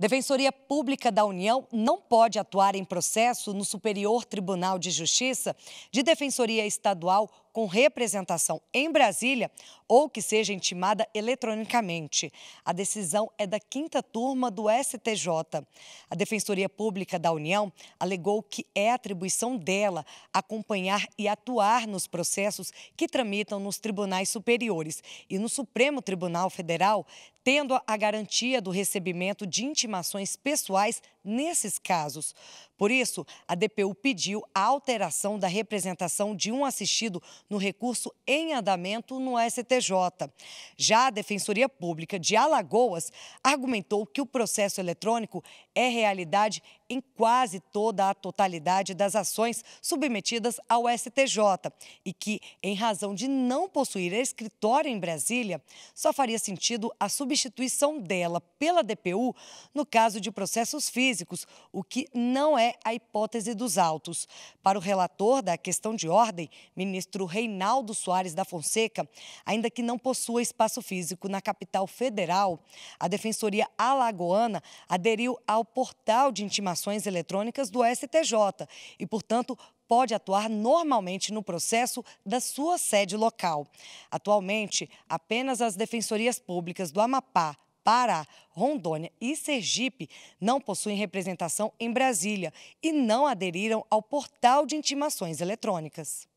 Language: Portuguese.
Defensoria Pública da União não pode atuar em processo no Superior Tribunal de Justiça de Defensoria Estadual com representação em Brasília ou que seja intimada eletronicamente. A decisão é da quinta turma do STJ. A Defensoria Pública da União alegou que é atribuição dela acompanhar e atuar nos processos que tramitam nos tribunais superiores e no Supremo Tribunal Federal, tendo a garantia do recebimento de intimações pessoais nesses casos. Por isso, a DPU pediu a alteração da representação de um assistido no recurso em andamento no STJ. Já a Defensoria Pública de Alagoas argumentou que o processo eletrônico é realidade em quase toda a totalidade das ações submetidas ao STJ e que, em razão de não possuir escritório em Brasília, só faria sentido a substituição dela pela DPU no caso de processos físicos, o que não é a hipótese dos autos. Para o relator da questão de ordem, ministro Reinaldo Soares da Fonseca, ainda que não possua espaço físico na capital federal, a Defensoria Alagoana aderiu ao portal de intimações eletrônicas do STJ e, portanto, pode atuar normalmente no processo da sua sede local. Atualmente, apenas as defensorias públicas do Amapá, Pará, Rondônia e Sergipe não possuem representação em Brasília e não aderiram ao portal de intimações eletrônicas.